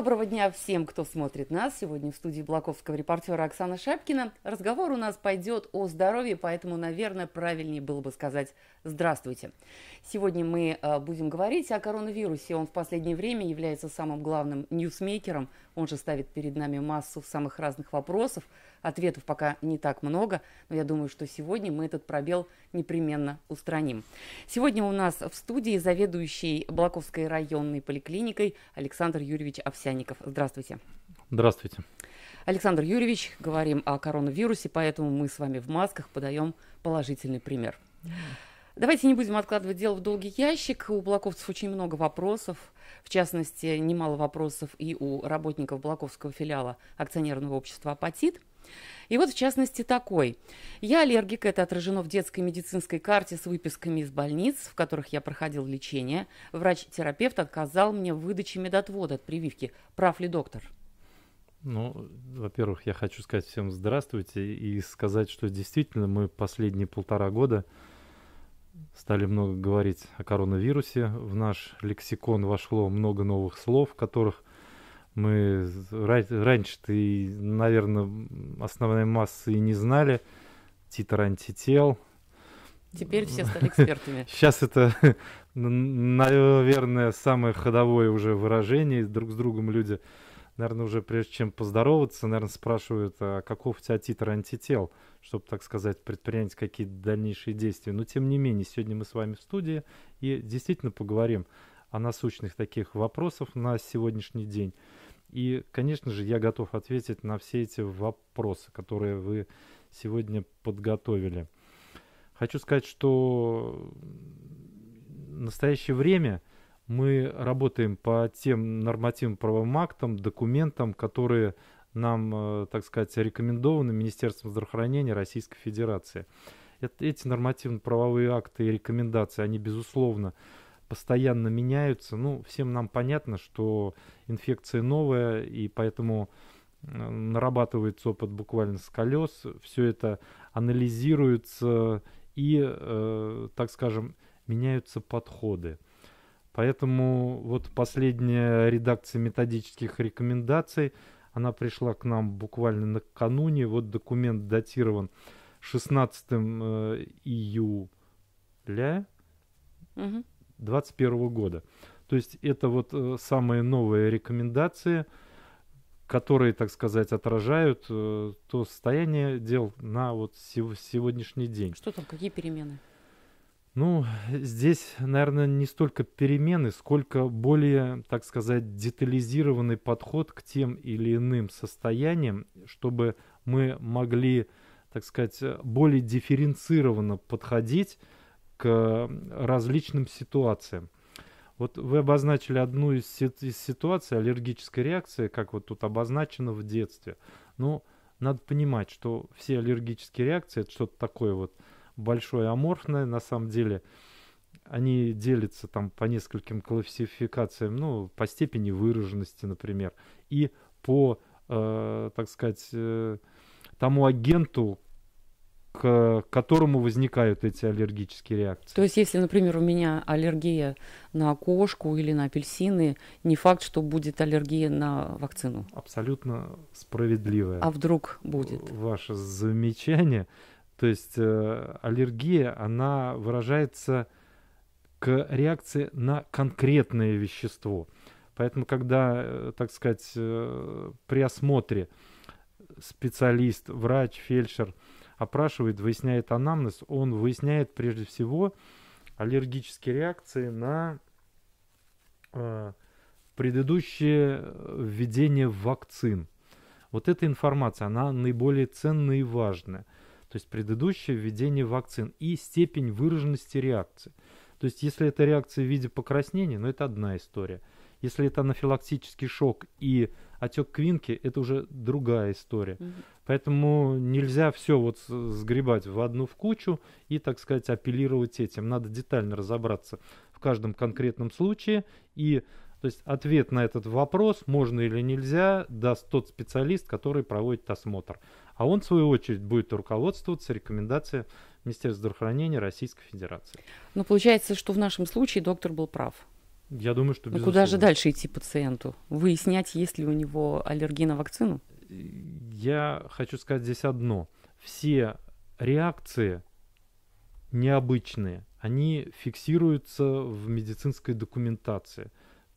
Доброго дня всем, кто смотрит нас. Сегодня в студии Блаковского репортера Оксана Шапкина. Разговор у нас пойдет о здоровье, поэтому, наверное, правильнее было бы сказать «здравствуйте». Сегодня мы э, будем говорить о коронавирусе. Он в последнее время является самым главным ньюсмейкером он же ставит перед нами массу самых разных вопросов. Ответов пока не так много, но я думаю, что сегодня мы этот пробел непременно устраним. Сегодня у нас в студии заведующий Балаковской районной поликлиникой Александр Юрьевич Овсяников. Здравствуйте. Здравствуйте. Александр Юрьевич, говорим о коронавирусе, поэтому мы с вами в масках подаем положительный пример. Давайте не будем откладывать дело в долгий ящик. У Блаковцев очень много вопросов. В частности, немало вопросов и у работников Блаковского филиала акционерного общества «Апатит». И вот, в частности, такой. Я аллергик, это отражено в детской медицинской карте с выписками из больниц, в которых я проходил лечение. Врач-терапевт отказал мне в выдаче медотвода от прививки. Прав ли доктор? Ну, во-первых, я хочу сказать всем здравствуйте и сказать, что действительно мы последние полтора года – стали много говорить о коронавирусе. В наш лексикон вошло много новых слов, которых мы раньше-то, наверное, основной массы и не знали. Титр антител. Теперь все стали экспертами. Сейчас это, наверное, самое ходовое уже выражение. Друг с другом люди наверное, уже прежде чем поздороваться, наверное, спрашивают, а каков у тебя титр антител, чтобы, так сказать, предпринять какие-то дальнейшие действия. Но, тем не менее, сегодня мы с вами в студии и действительно поговорим о насущных таких вопросах на сегодняшний день. И, конечно же, я готов ответить на все эти вопросы, которые вы сегодня подготовили. Хочу сказать, что в настоящее время – мы работаем по тем нормативным правовым актам, документам, которые нам, э, так сказать, рекомендованы Министерством здравоохранения Российской Федерации. Эти нормативно-правовые акты и рекомендации, они, безусловно, постоянно меняются. Ну, всем нам понятно, что инфекция новая, и поэтому э, нарабатывается опыт буквально с колес. Все это анализируется и, э, так скажем, меняются подходы. Поэтому вот последняя редакция методических рекомендаций, она пришла к нам буквально накануне. Вот документ датирован 16 э, июля 2021 года. То есть это вот э, самые новые рекомендации, которые, так сказать, отражают э, то состояние дел на вот сегодняшний день. Что там, какие перемены? Ну, здесь, наверное, не столько перемены, сколько более, так сказать, детализированный подход к тем или иным состояниям, чтобы мы могли, так сказать, более дифференцированно подходить к различным ситуациям. Вот вы обозначили одну из, из ситуаций аллергической реакции, как вот тут обозначено в детстве. Но ну, надо понимать, что все аллергические реакции это что-то такое вот, большое аморфное, на самом деле они делятся там по нескольким классификациям, ну, по степени выраженности, например, и по, э, так сказать, э, тому агенту, к которому возникают эти аллергические реакции. То есть, если, например, у меня аллергия на кошку или на апельсины, не факт, что будет аллергия на вакцину. Абсолютно справедливое. А вдруг будет? Ваше замечание. То есть э, аллергия, она выражается к реакции на конкретное вещество. Поэтому, когда, э, так сказать, э, при осмотре специалист, врач, фельдшер опрашивает, выясняет анамнез, он выясняет прежде всего аллергические реакции на э, предыдущее э, введение вакцин. Вот эта информация, она наиболее ценная и важная – то есть предыдущее введение вакцин, и степень выраженности реакции. То есть если это реакция в виде покраснения, ну это одна история. Если это анафилактический шок и отек квинки, это уже другая история. Mm-hmm. Поэтому нельзя все вот сгребать в одну в кучу и, так сказать, апеллировать этим. Надо детально разобраться в каждом конкретном случае и то есть ответ на этот вопрос, можно или нельзя, даст тот специалист, который проводит осмотр. А он, в свою очередь, будет руководствоваться рекомендацией Министерства здравоохранения Российской Федерации. Но получается, что в нашем случае доктор был прав. Я думаю, что ну, безусловно. Но куда же дальше идти пациенту? Выяснять, есть ли у него аллергия на вакцину? Я хочу сказать здесь одно. Все реакции необычные, они фиксируются в медицинской документации.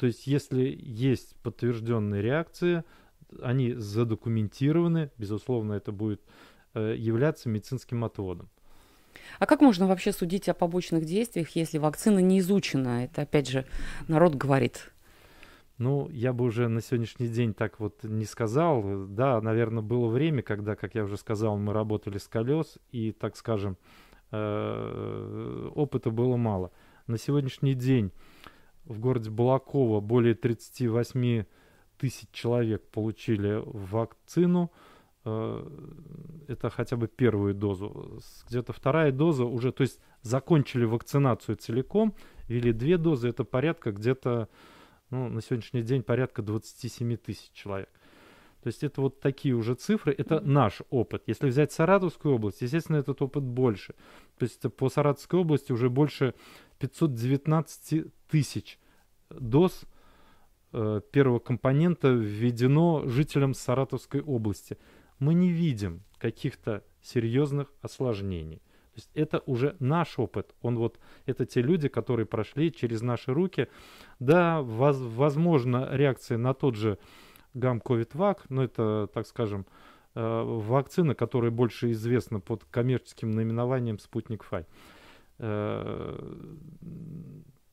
То есть, если есть подтвержденные реакции, они задокументированы, безусловно, это будет э, являться медицинским отводом. А как можно вообще судить о побочных действиях, если вакцина не изучена? Это, опять же, народ говорит. Ну, я бы уже на сегодняшний день так вот не сказал. Да, наверное, было время, когда, как я уже сказал, мы работали с колес, и, так скажем, э, опыта было мало. На сегодняшний день в городе Балакова более 38 тысяч человек получили вакцину. Э, это хотя бы первую дозу. Где-то вторая доза уже, то есть закончили вакцинацию целиком, или две дозы, это порядка где-то, ну, на сегодняшний день порядка 27 тысяч человек. То есть это вот такие уже цифры, это наш опыт. Если взять Саратовскую область, естественно, этот опыт больше. То есть по Саратовской области уже больше 519 тысяч доз э, первого компонента введено жителям Саратовской области. Мы не видим каких-то серьезных осложнений. То есть это уже наш опыт. Он вот, это те люди, которые прошли через наши руки. Да, воз, возможно, реакция на тот же гам-ковид-вак, но это, так скажем, э, вакцина, которая больше известна под коммерческим наименованием «Спутник Фай». Э,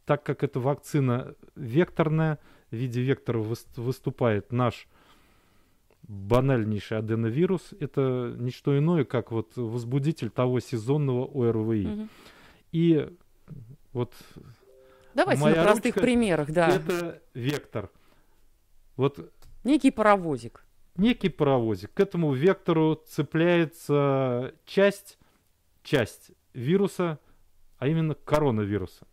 так как эта вакцина векторная, в виде вектора выступает наш банальнейший аденовирус. Это не что иное, как вот возбудитель того сезонного ОРВИ. Угу. И вот Давайте моя на простых ручка, примерах, да. Это вектор. Вот некий паровозик. Некий паровозик. К этому вектору цепляется часть, часть вируса, а именно коронавируса.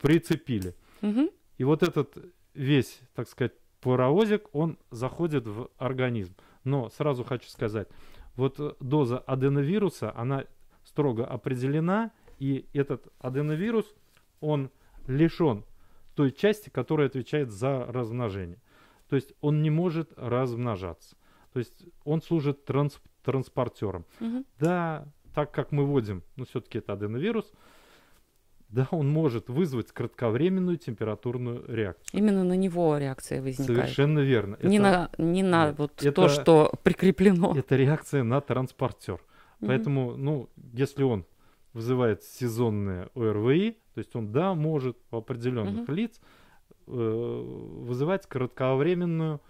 Прицепили. Угу. И вот этот весь, так сказать, паровозик, он заходит в организм. Но сразу хочу сказать, вот доза аденовируса, она строго определена, и этот аденовирус, он лишен той части, которая отвечает за размножение. То есть он не может размножаться. То есть он служит транс транспортером. Угу. Да, так как мы вводим, но ну, все-таки это аденовирус, да, он может вызвать кратковременную температурную реакцию. Именно на него реакция возникает. Совершенно верно. Не это, на, не на нет, вот это, то, что прикреплено. Это реакция на транспортер. Mm-hmm. Поэтому, ну, если он вызывает сезонные ОРВИ, то есть он, да, может у определенных mm-hmm. лиц э, вызывать кратковременную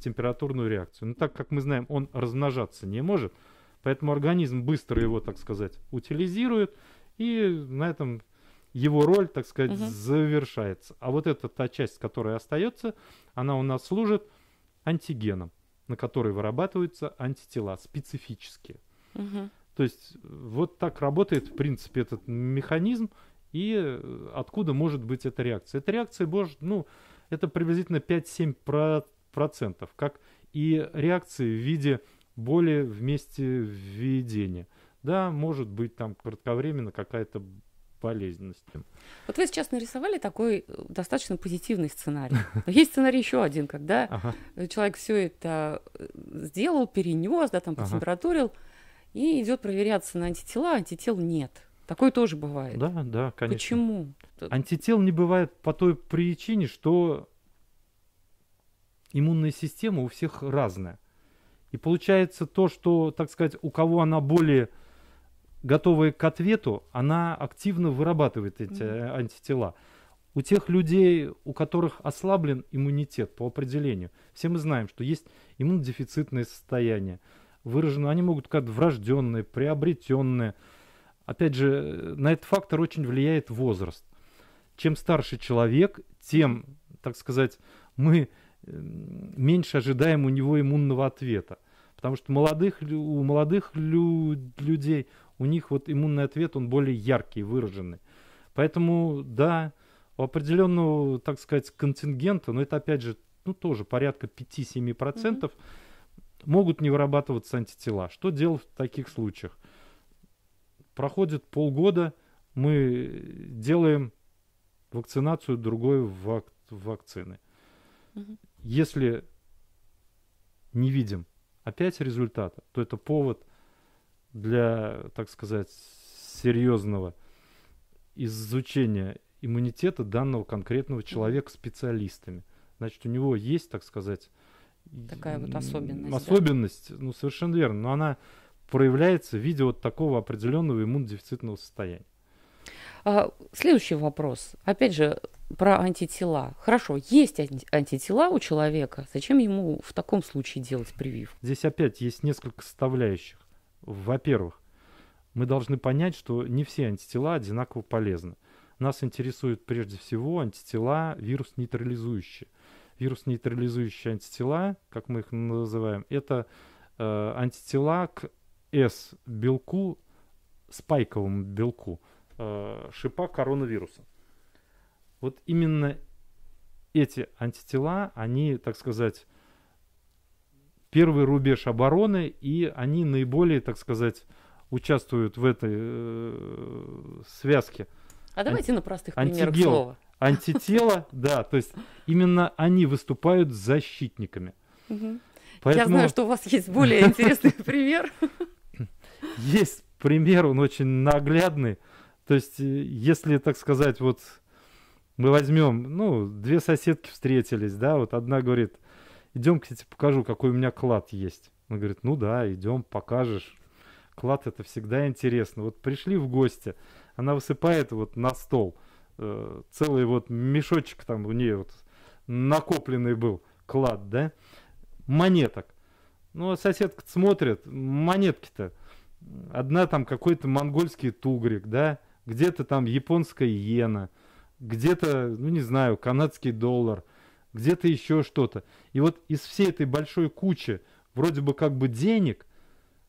температурную реакцию. Но так как мы знаем, он размножаться не может, поэтому организм быстро его, так сказать, утилизирует, и на этом его роль, так сказать, угу. завершается. А вот эта та часть, которая остается, она у нас служит антигеном, на который вырабатываются антитела специфические. Угу. То есть вот так работает, в принципе, этот механизм, и э, откуда может быть эта реакция. Эта реакция боже, ну, это приблизительно 5-7%, как и реакции в виде боли вместе введения. Да, может быть там кратковременно какая-то полезностям. Вот вы сейчас нарисовали такой э, достаточно позитивный сценарий. есть сценарий еще один, когда ага. человек все это э, сделал, перенес, да, там потемпературил, ага. и идет проверяться на антитела, а антител нет. Такое тоже бывает. Да, да, конечно. Почему? Антител не бывает по той причине, что иммунная система у всех разная. И получается то, что, так сказать, у кого она более готовая к ответу, она активно вырабатывает эти mm-hmm. антитела. У тех людей, у которых ослаблен иммунитет по определению, все мы знаем, что есть иммунодефицитное состояние, выражено, они могут как врожденные, приобретенные. Опять же, на этот фактор очень влияет возраст. Чем старше человек, тем, так сказать, мы меньше ожидаем у него иммунного ответа. Потому что молодых, у молодых лю- людей у них вот иммунный ответ, он более яркий, выраженный. Поэтому, да, у определенного, так сказать, контингента, но это опять же, ну тоже порядка 5-7%, mm-hmm. могут не вырабатываться антитела. Что делать в таких случаях? Проходит полгода, мы делаем вакцинацию другой вак- вакцины. Mm-hmm. Если не видим опять результата, то это повод – для, так сказать, серьезного изучения иммунитета данного конкретного человека специалистами. Значит, у него есть, так сказать, такая вот особенность. Особенность, да? ну совершенно верно, но она проявляется в виде вот такого определенного иммунодефицитного состояния. А, следующий вопрос. Опять же, про антитела. Хорошо, есть антитела у человека. Зачем ему в таком случае делать прививку? Здесь опять есть несколько составляющих. Во-первых, мы должны понять, что не все антитела одинаково полезны. Нас интересуют прежде всего антитела вирус нейтрализующие. Вирус нейтрализующие антитела, как мы их называем, это э, антитела к S-белку, спайковому белку э, шипа коронавируса. Вот именно эти антитела, они, так сказать, первый рубеж обороны, и они наиболее, так сказать, участвуют в этой э, связке. А давайте Ан- на простых антигел, примерах слова. Антитело, да, то есть именно они выступают защитниками. Я знаю, что у вас есть более интересный пример. Есть пример, он очень наглядный. То есть, э, если, так сказать, вот мы возьмем, ну, две соседки встретились, да, вот одна говорит – идем, кстати, покажу, какой у меня клад есть. Он говорит, ну да, идем, покажешь. Клад это всегда интересно. Вот пришли в гости, она высыпает вот на стол э, целый вот мешочек там у нее вот накопленный был клад, да, монеток. Ну, а соседка смотрит, монетки-то. Одна там какой-то монгольский тугрик, да, где-то там японская иена, где-то, ну не знаю, канадский доллар – где-то еще что-то. И вот из всей этой большой кучи вроде бы как бы денег,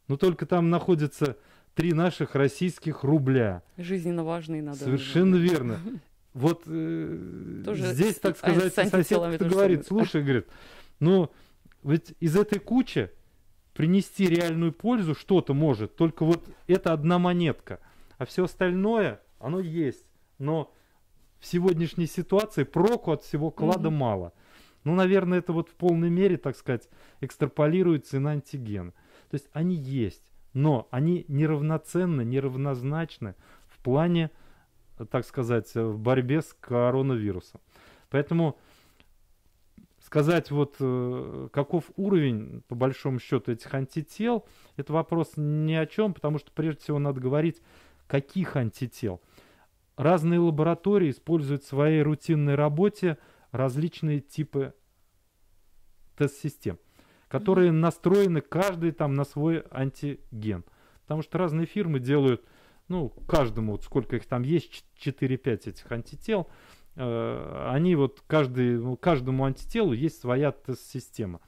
но только там находится три наших российских рубля. Жизненно важные надо. Совершенно момент. верно. Вот э, Тоже здесь, с, так сказать, а, сосед говорит, слушай, говорит, ну ведь из этой кучи принести реальную пользу что-то может, только вот это одна монетка, а все остальное, оно есть, но в сегодняшней ситуации проку от всего клада угу. мало. Ну, наверное, это вот в полной мере, так сказать, экстраполируется и на антиген. То есть они есть, но они неравноценны, неравнозначны в плане, так сказать, в борьбе с коронавирусом. Поэтому сказать вот э, каков уровень по большому счету этих антител это вопрос ни о чем потому что прежде всего надо говорить каких антител Разные лаборатории используют в своей рутинной работе различные типы тест-систем, которые настроены каждый там на свой антиген. Потому что разные фирмы делают, ну, каждому, вот сколько их там есть, 4-5 этих антител, э, они вот каждый, ну, каждому антителу есть своя тест-система.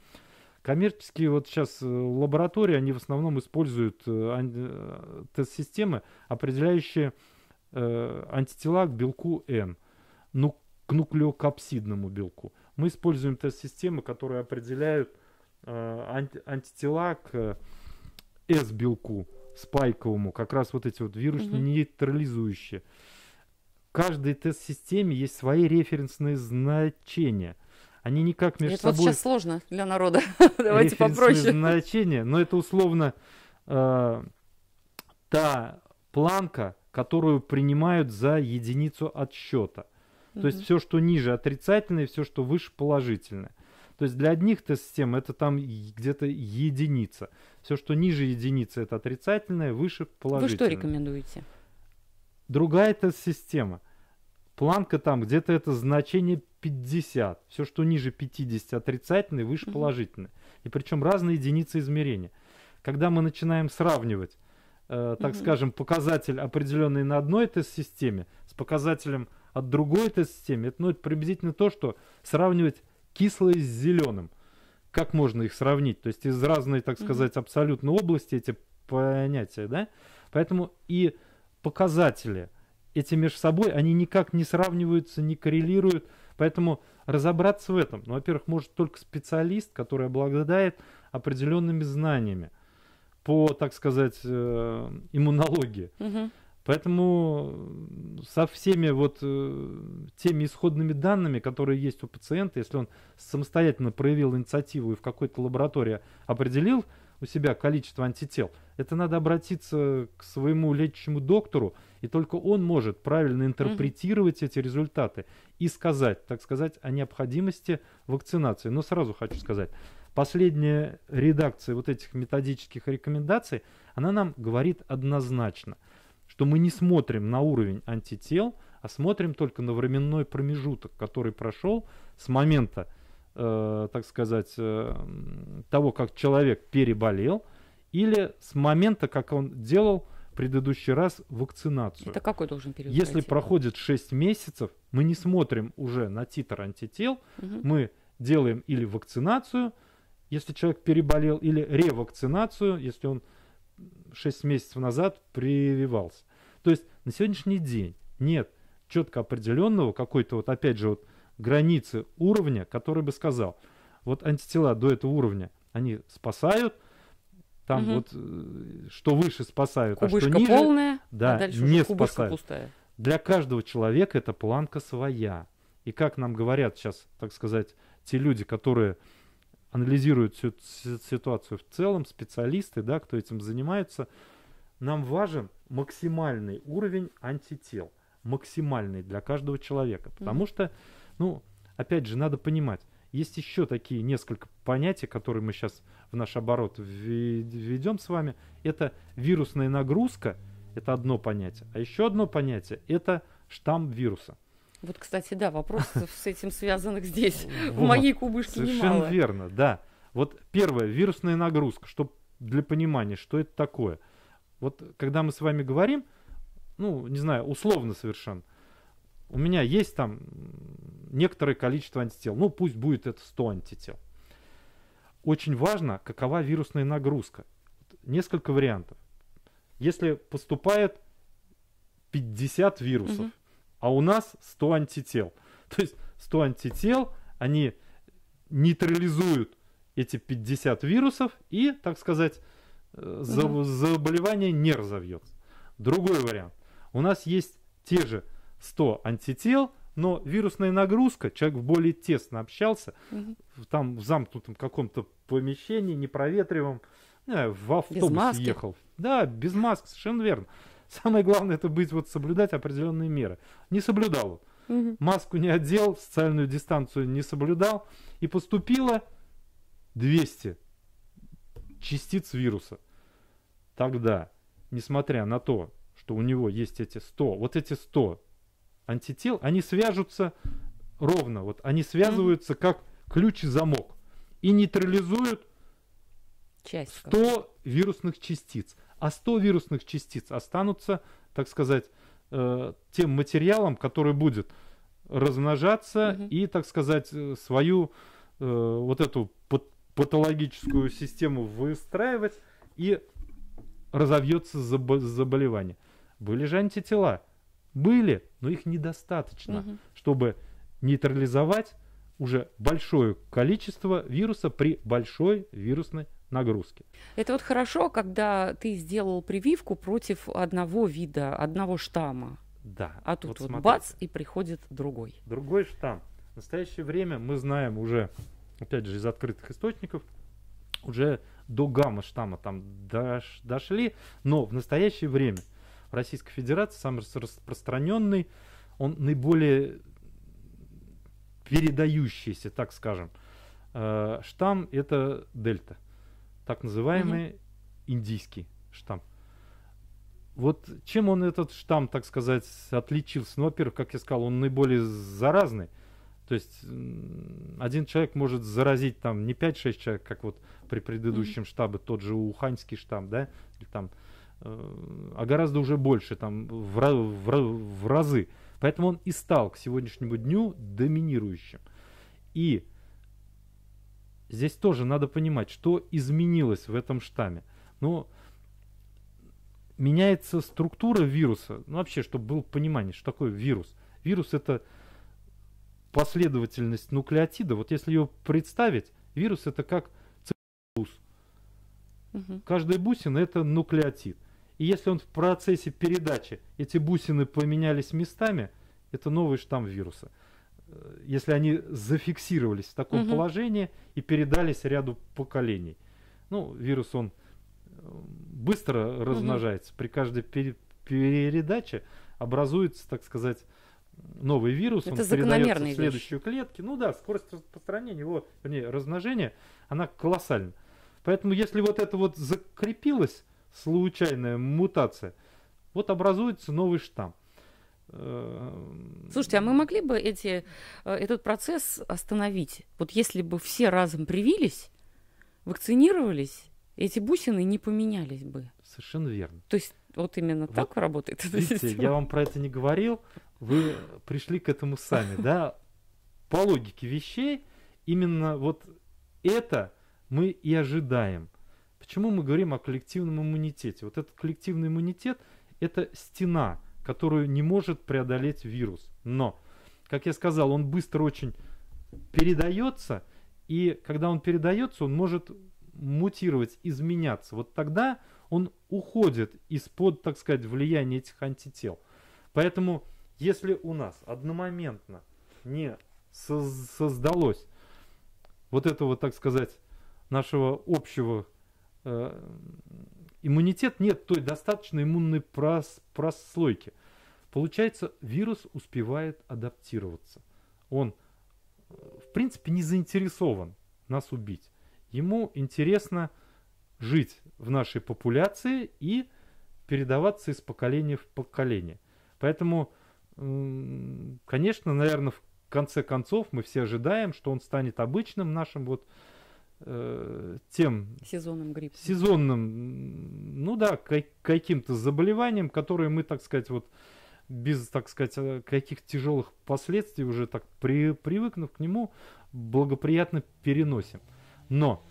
Коммерческие вот сейчас э, лаборатории, они в основном используют э, э тест-системы, определяющие Э, антитела к белку N, ну, к нуклеокапсидному белку. Мы используем тест-системы, которые определяют э, анти антитела к S-белку спайковому, как раз вот эти вот вирусные нейтрализующие. Каждой тест-системе есть свои референсные значения. Они никак между это собой... Вот сейчас сложно для народа. Давайте попроще. значения, но это условно э, та планка, которую принимают за единицу отсчета. Угу. То есть все, что ниже отрицательное, все, что выше положительное. То есть для одних тест-систем это там где-то единица. Все, что ниже единицы, это отрицательное, выше положительное. Вы что рекомендуете? Другая тест-система. Планка там где-то это значение 50. Все, что ниже 50, отрицательное, выше угу. положительное. И причем разные единицы измерения. Когда мы начинаем сравнивать Э, так mm скажем, показатель, определенный на одной тест-системе, с показателем от другой тест-системы, это ну, это приблизительно то, что сравнивать кислое с зеленым. Как можно их сравнить? То есть из разной, так сказать, mm абсолютно области эти понятия, да? Поэтому и показатели, эти между собой, они никак не сравниваются, не коррелируют. Поэтому разобраться в этом, ну, во-первых, может только специалист, который обладает определенными знаниями по, так сказать, э, иммунологии. Угу. Поэтому со всеми вот э, теми исходными данными, которые есть у пациента, если он самостоятельно проявил инициативу и в какой-то лаборатории определил у себя количество антител, это надо обратиться к своему лечащему доктору, и только он может правильно интерпретировать mm эти результаты и сказать, так сказать, о необходимости вакцинации. Но сразу хочу сказать, последняя редакция вот этих методических рекомендаций, она нам говорит однозначно, что мы не смотрим на уровень антител, а смотрим только на временной промежуток, который прошел с момента, э, так сказать, э, того, как человек переболел, или с момента, как он делал предыдущий раз вакцинацию. Это какой должен период? Если пройти? проходит 6 месяцев, мы не смотрим уже на титр антител, угу. мы делаем или вакцинацию, если человек переболел, или ревакцинацию, если он 6 месяцев назад прививался. То есть на сегодняшний день нет четко определенного какой-то вот опять же вот границы уровня, который бы сказал, вот антитела до этого уровня, они спасают, там угу. вот э, что выше спасают, Кубышка а что ниже, полная, да, а дальше не спасают. Пустая. Для каждого человека эта планка своя. И как нам говорят сейчас, так сказать, те люди, которые анализируют всю ситуацию в целом, специалисты, да, кто этим занимается, нам важен максимальный уровень антител, максимальный для каждого человека, потому mm-hmm. что, ну, опять же, надо понимать, есть еще такие несколько понятий, которые мы сейчас в наш оборот введем с вами. Это вирусная нагрузка, это одно понятие. А еще одно понятие – это штамм вируса. Вот, кстати, да, вопросов с этим связанных здесь, в моей кубышке Совершенно верно, да. Вот первое, вирусная нагрузка, чтобы для понимания, что это такое. Вот когда мы с вами говорим, ну, не знаю, условно совершенно, у меня есть там некоторое количество антител, ну, пусть будет это 100 антител. Очень важно, какова вирусная нагрузка. Несколько вариантов. Если поступает 50 вирусов, угу а у нас 100 антител. То есть 100 антител, они нейтрализуют эти 50 вирусов и, так сказать, э, заб- заболевание не разовьется. Другой вариант. У нас есть те же 100 антител, но вирусная нагрузка, человек более тесно общался, угу. там в замкнутом каком-то помещении, непроветриваемом, в автобус ехал. Да, без маски. совершенно верно. Самое главное это быть, вот соблюдать определенные меры. Не соблюдал. Угу. Маску не одел, социальную дистанцию не соблюдал. И поступило 200 частиц вируса. Тогда, несмотря на то, что у него есть эти 100, вот эти 100 антител, они свяжутся ровно, вот они связываются mm как ключ и замок и нейтрализуют Часть 100 вирусных частиц а 100 вирусных частиц останутся, так сказать, э, тем материалом, который будет размножаться угу. и, так сказать, э, свою э, вот эту патологическую систему выстраивать и разовьется забо- заболевание. Были же антитела. Были, но их недостаточно, угу. чтобы нейтрализовать уже большое количество вируса при большой вирусной нагрузки. Это вот хорошо, когда ты сделал прививку против одного вида, одного штамма. Да. А тут вот, вот бац и приходит другой. Другой штамм. В настоящее время мы знаем уже, опять же, из открытых источников, уже до гамма-штамма там дош, дошли, но в настоящее время в Российской Федерации самый распространенный, он наиболее передающийся, так скажем, э, штамм это дельта так называемый угу. индийский штамм. Вот чем он этот штамм, так сказать, отличился? Ну, во-первых, как я сказал, он наиболее заразный. То есть один человек может заразить там не 5-6 человек, как вот при предыдущем mm-hmm. штабе, тот же уханьский штамм, да, или там, э, а гораздо уже больше, там, в, в, в разы. Поэтому он и стал к сегодняшнему дню доминирующим. И Здесь тоже надо понимать, что изменилось в этом штамме. Ну, меняется структура вируса. Ну, вообще, чтобы было понимание, что такое вирус. Вирус это последовательность нуклеотида. Вот если ее представить, вирус это как цепь бус. Угу. Каждая бусина это нуклеотид. И если он в процессе передачи, эти бусины поменялись местами, это новый штамм вируса. Э, если они зафиксировались в таком угу. положении и передались ряду поколений. Ну, вирус, он э, быстро размножается. Угу. При каждой пере передаче образуется, так сказать, новый вирус. Это он передается в следующую вещь. клетки. Ну да, скорость распространения его, вернее, размножения, она колоссальна. Поэтому если вот это вот закрепилась случайная мутация, вот образуется новый штамм. Эм, Слушайте, а мы могли бы эти, э, этот процесс остановить? Вот если бы все разом привились, вакцинировались, эти бусины не поменялись бы. Совершенно верно. То есть вот именно вот, так работает эта видите, система. Я вам про это не говорил, вы пришли к этому сами, да? По логике вещей именно вот это мы и ожидаем. Почему мы говорим о коллективном иммунитете? Вот этот коллективный иммунитет – это стена – которую не может преодолеть вирус. Но, как я сказал, он быстро очень передается, и когда он передается, он может мутировать, изменяться. Вот тогда он уходит из-под, так сказать, влияния этих антител. Поэтому, если у нас одномоментно не создалось вот этого, так сказать, нашего общего э, Иммунитет нет той достаточной иммунной прос прослойки. Получается, вирус успевает адаптироваться. Он, э, в принципе, не заинтересован нас убить. Ему интересно жить в нашей популяции и передаваться из поколения в поколение. Поэтому, конечно, наверное, в конце концов мы все ожидаем, что он станет обычным нашим вот Э, тем сезонным гриппом. Сезонным, ну да, каким-то заболеванием, которые мы, так сказать, вот без, так сказать, э, каких тяжелых последствий уже так при, привыкнув к нему, благоприятно переносим. Но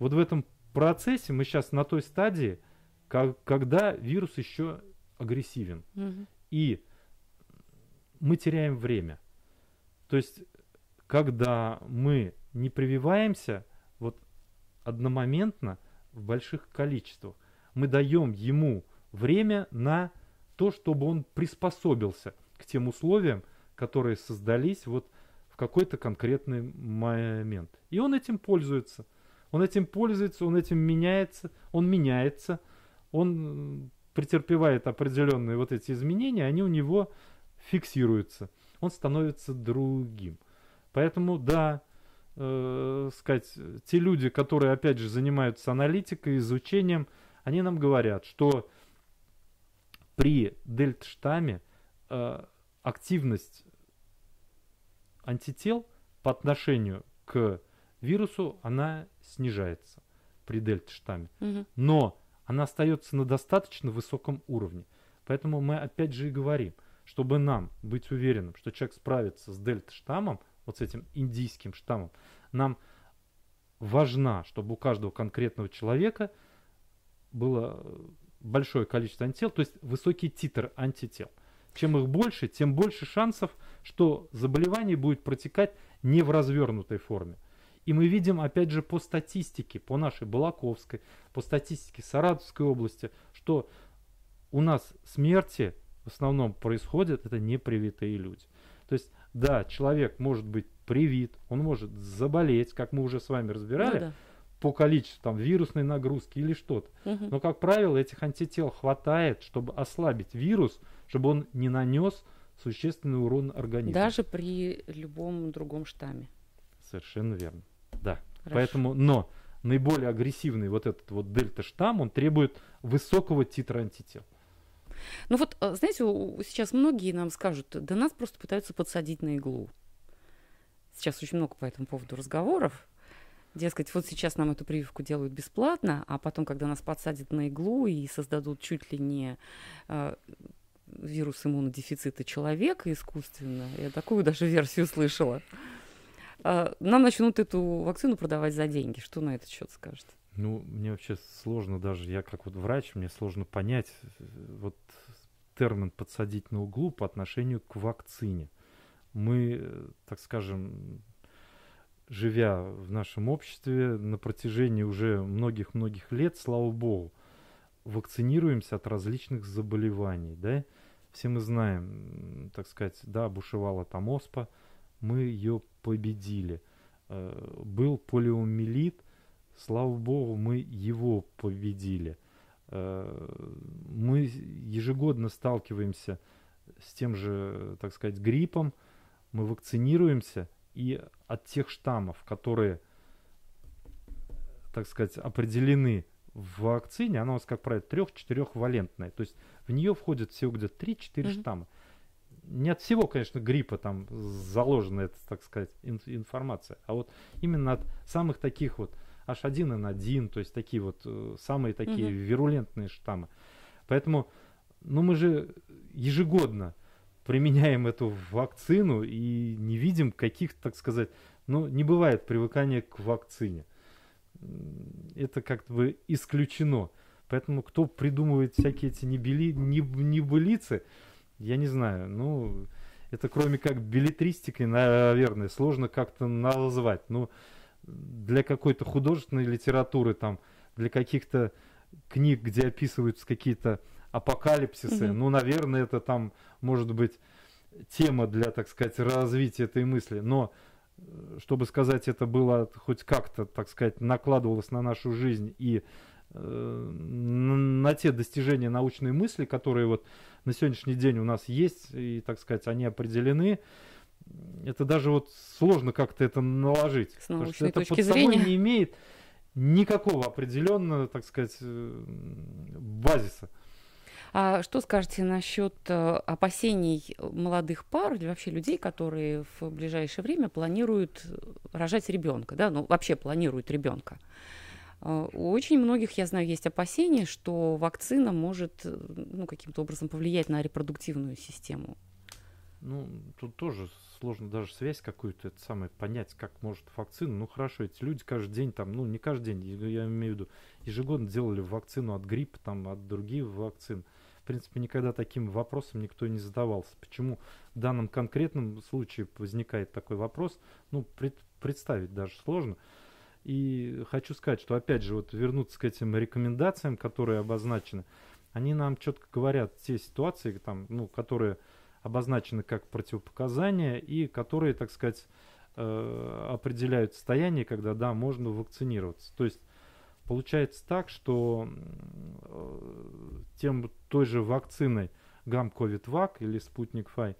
вот в этом процессе мы сейчас на той стадии, как, когда вирус еще агрессивен. Угу. И мы теряем время. То есть, когда мы не прививаемся, одномоментно в больших количествах. Мы даем ему время на то, чтобы он приспособился к тем условиям, которые создались вот в какой-то конкретный момент. И он этим пользуется. Он этим пользуется, он этим меняется, он меняется, он претерпевает определенные вот эти изменения, они у него фиксируются. Он становится другим. Поэтому да, э, сказать, те люди, которые, опять же, занимаются аналитикой, изучением, они нам говорят, что при дельта-штамме э, активность антител по отношению к вирусу, она снижается при дельта-штамме. Угу. Но она остается на достаточно высоком уровне. Поэтому мы опять же и говорим, чтобы нам быть уверенным, что человек справится с дельта-штаммом, вот с этим индийским штаммом. Нам важна, чтобы у каждого конкретного человека было большое количество антител, то есть высокий титр антител. Чем их больше, тем больше шансов, что заболевание будет протекать не в развернутой форме. И мы видим, опять же, по статистике, по нашей Балаковской, по статистике Саратовской области, что у нас смерти в основном происходят, это непривитые люди. То есть да, человек может быть привит, он может заболеть, как мы уже с вами разбирали, ну да. по количеству там, вирусной нагрузки или что-то. Угу. Но, как правило, этих антител хватает, чтобы ослабить вирус, чтобы он не нанес существенный урон организму. Даже при любом другом штамме. Совершенно верно. Да. Хорошо. Поэтому, но наиболее агрессивный вот этот вот дельта-штамм, он требует высокого титра антител. Ну вот, э, знаете, сейчас многие нам скажут, да нас просто пытаются подсадить на иглу. Сейчас очень много по этому поводу разговоров. Дескать, вот сейчас нам эту прививку делают бесплатно, а потом, когда нас подсадят на иглу и создадут чуть ли не э, вирус иммунодефицита человека искусственно, я такую даже версию слышала, э, нам начнут эту вакцину продавать за деньги. Что на этот счет скажете? Ну, мне вообще сложно даже, я как вот врач, мне сложно понять вот термин «подсадить на углу» по отношению к вакцине. Мы, э, так скажем, живя в нашем обществе на протяжении уже многих-многих лет, слава богу, вакцинируемся от различных заболеваний, да, все мы знаем, так сказать, да, бушевала там оспа, мы ее победили. Э, был полиомиелит – Слава Богу, мы его победили. Э, мы ежегодно сталкиваемся с тем же, так сказать, гриппом, мы вакцинируемся, и от тех штаммов, которые, так сказать, определены в вакцине, она у нас, как правило, трех-четырехвалентная. То есть в нее входят всего где-то 3-4 mm-hmm. штамма. Не от всего, конечно, гриппа там заложена эта, так сказать, ин- информация, а вот именно от самых таких вот э, H1N1, то есть такие вот э, самые такие угу. вирулентные штаммы. Поэтому, ну мы же ежегодно применяем эту вакцину и не видим каких, так сказать, ну не бывает привыкания к вакцине. Это как бы исключено. Поэтому кто придумывает всякие эти небели, неб, небылицы, я не знаю, ну это кроме как билетристикой, наверное, сложно как-то назвать. Ну, для какой-то художественной литературы, там, для каких-то книг, где описываются какие-то апокалипсисы, mm-hmm. ну, наверное, это там, может быть, тема для, так сказать, развития этой мысли. Но э, чтобы сказать, это было хоть как-то, так сказать, накладывалось на нашу жизнь и э, на те достижения научной мысли, которые вот на сегодняшний день у нас есть, и, так сказать, они определены, э, это даже вот сложно как-то это наложить. С потому что это под собой не имеет никакого определенного, так сказать, э, базиса. А что скажете насчет э, опасений молодых пар или вообще людей, которые в ближайшее время планируют рожать ребенка, да, ну вообще планируют ребенка? Э, у очень многих, я знаю, есть опасения, что вакцина может ну, каким-то образом повлиять на репродуктивную систему. Ну, тут тоже сложно даже связь какую-то, это самое, понять, как может вакцина. Ну хорошо, эти люди каждый день там, ну не каждый день, я имею в виду, ежегодно делали вакцину от гриппа, там, от других вакцин. В принципе, никогда таким вопросом никто не задавался. Почему в данном конкретном случае возникает такой вопрос, ну, пред, представить даже сложно. И хочу сказать, что опять же, вот вернуться к этим рекомендациям, которые обозначены, они нам четко говорят те ситуации, там, ну, которые обозначены как противопоказания и которые, так сказать, э, определяют состояние, когда, да, можно вакцинироваться. То есть получается так, что э, тем той же вакциной гам covid вак или спутник фай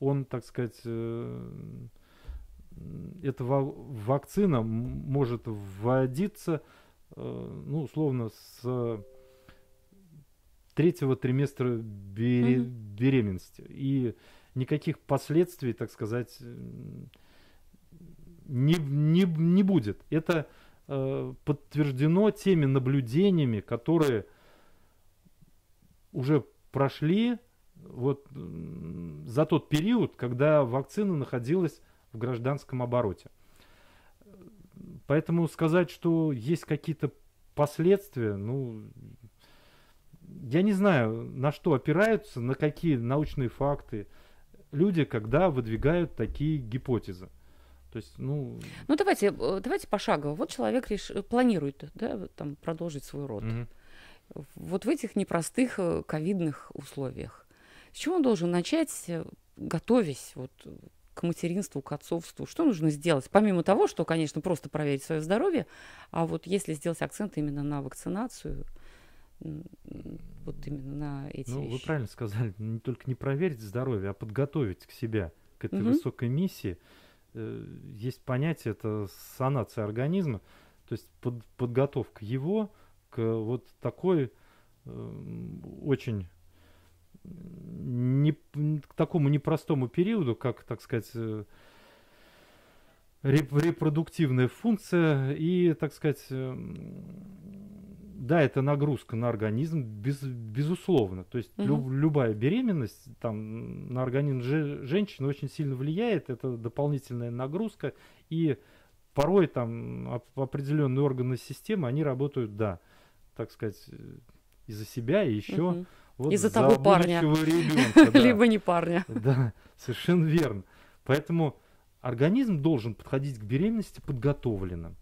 он, так сказать, э, эта вакцина может вводиться, ну, условно, с третьего триместра бере- беременности. И никаких последствий, так сказать, э, не, не, не будет. Это э, подтверждено теми наблюдениями, которые уже прошли вот за тот период, когда вакцина находилась в гражданском обороте. Поэтому сказать, что есть какие-то последствия, ну, я не знаю, на что опираются, на какие научные факты люди, когда выдвигают такие гипотезы. То есть, ну... ну давайте, э, давайте пошагово. Вот человек реш... Э, планирует да, там, продолжить свой род. Угу. Вот в этих непростых э, ковидных условиях. С чего он должен начать, готовясь вот, к материнству, к отцовству? Что нужно сделать? Помимо того, что, конечно, просто проверить свое здоровье, а вот если сделать акцент именно на вакцинацию – вот именно на эти Ну, вещи. вы правильно сказали, не только не проверить здоровье, а подготовить к себе к этой угу. высокой миссии. Э, есть понятие, это санация организма, то есть под, подготовка его к вот такой э, очень не, к такому непростому периоду, как, так сказать, э, репродуктивная функция и, так сказать, да, это нагрузка на организм, без, безусловно. То есть угу. люб, любая беременность там, на организм же, женщины очень сильно влияет, это дополнительная нагрузка. И порой там определенные органы системы, они работают, да, так сказать, э, из за себя, и еще угу. вот из-за того парня, ребенка, да. либо не парня. Да, совершенно верно. Поэтому организм должен подходить к беременности подготовленным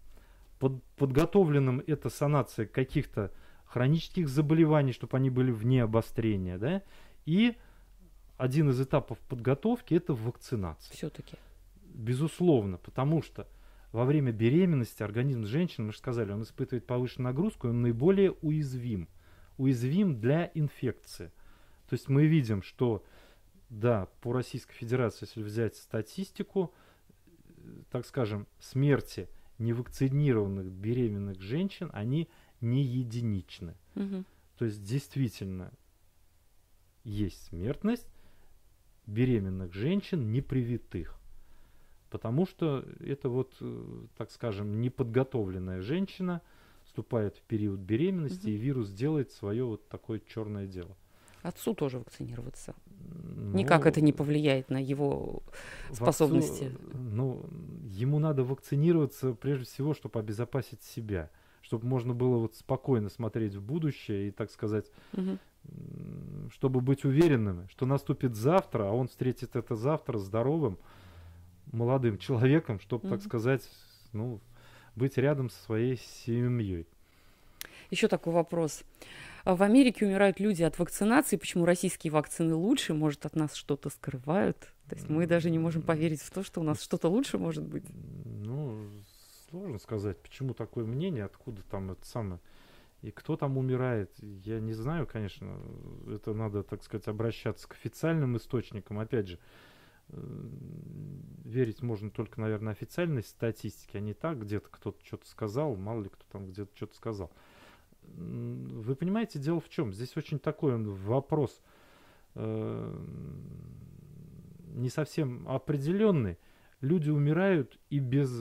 под, подготовленным эта санация каких-то хронических заболеваний, чтобы они были вне обострения, да, и один из этапов подготовки это вакцинация. Все-таки. Безусловно, потому что во время беременности организм женщины, мы же сказали, он испытывает повышенную нагрузку, и он наиболее уязвим. Уязвим для инфекции. То есть мы видим, что, да, по Российской Федерации, если взять статистику, э, так скажем, смерти – невакцинированных беременных женщин, они не единичны. Угу. То есть действительно есть смертность беременных женщин, непривитых. Потому что это вот, э, так скажем, неподготовленная женщина вступает в период беременности, угу. и вирус делает свое вот такое черное дело отцу тоже вакцинироваться. Ну, Никак это не повлияет на его способности. Отцу, ну, ему надо вакцинироваться прежде всего, чтобы обезопасить себя, чтобы можно было вот спокойно смотреть в будущее и, так сказать, угу. чтобы быть уверенным, что наступит завтра, а он встретит это завтра здоровым, молодым человеком, чтобы, угу. так сказать, ну, быть рядом со своей семьей. Еще такой вопрос. А в Америке умирают люди от вакцинации, почему российские вакцины лучше, может, от нас что-то скрывают. То есть мы даже не можем поверить в то, что у нас что-то лучше может быть. Ну, сложно сказать, почему такое мнение, откуда там это самое. И кто там умирает, я не знаю, конечно. Это надо, так сказать, обращаться к официальным источникам. Опять же, э, верить можно только, наверное, официальной статистике, а не так, где-то кто-то что-то сказал, мало ли кто там где-то что-то сказал вы понимаете, дело в чем? Здесь очень такой вопрос э, не совсем определенный. Люди умирают и без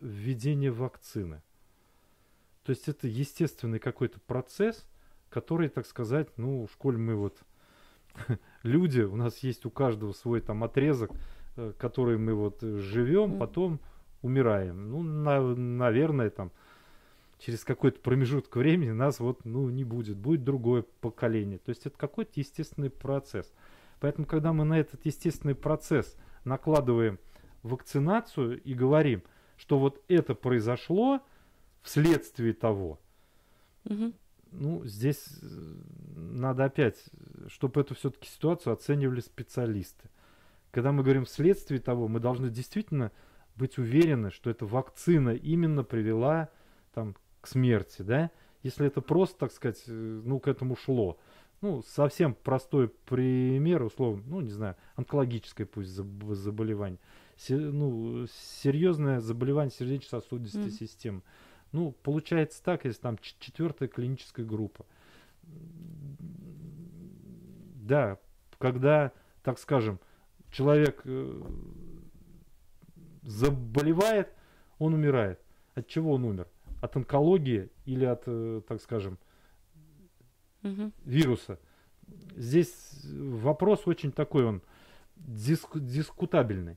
введения вакцины. То есть это естественный какой-то процесс, который, так сказать, ну, в школе мы вот люди, у нас есть у каждого свой там отрезок, э, который мы вот живем, потом умираем. Ну, на, наверное, там через какой-то промежуток времени нас вот, ну, не будет, будет другое поколение. То есть это какой-то естественный процесс. Поэтому, когда мы на этот естественный процесс накладываем вакцинацию и говорим, что вот это произошло вследствие того, угу. ну, здесь э, надо опять, чтобы эту все-таки ситуацию оценивали специалисты. Когда мы говорим вследствие того, мы должны действительно быть уверены, что эта вакцина именно привела там, к смерти, да, если это просто, так сказать, э, ну, к этому шло. Ну, совсем простой пример, условно, ну, не знаю, онкологическое пусть заболевание, Се, ну, серьезное заболевание сердечно-сосудистой mm-hmm. системы. Ну, получается так, если там четвертая клиническая группа. Да, когда, так скажем, человек э, заболевает, он умирает. От чего он умер? от онкологии или от, э, так скажем, угу. вируса. Здесь вопрос очень такой, он диск, дискутабельный.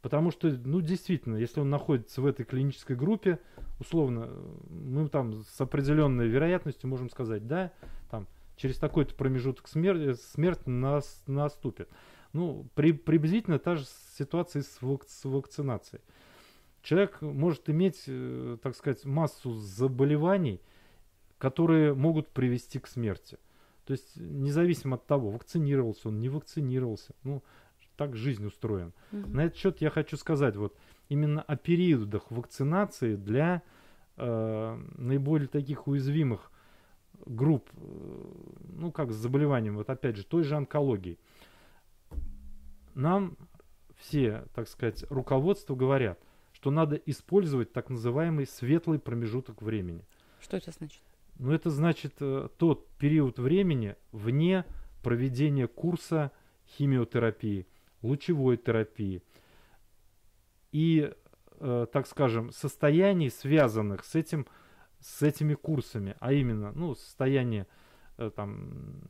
Потому что, ну, действительно, если он находится в этой клинической группе, условно, мы там с определенной вероятностью можем сказать, да, там, через такой-то промежуток смерти смерть нас наступит. Ну, при, приблизительно та же ситуация с, вак, с вакцинацией. Человек может иметь, э, так сказать, массу заболеваний, которые могут привести к смерти. То есть независимо от того, вакцинировался он, не вакцинировался, ну, так жизнь устроен. Угу. На этот счет я хочу сказать вот именно о периодах вакцинации для э, наиболее таких уязвимых групп, э, ну как с заболеванием, вот опять же, той же онкологии. Нам все, так сказать, руководство говорят – что надо использовать так называемый светлый промежуток времени. Что это значит? Ну, это значит э, тот период времени вне проведения курса химиотерапии, лучевой терапии и, э, так скажем, состояний, связанных с, этим, с этими курсами, а именно ну, состояние э, там,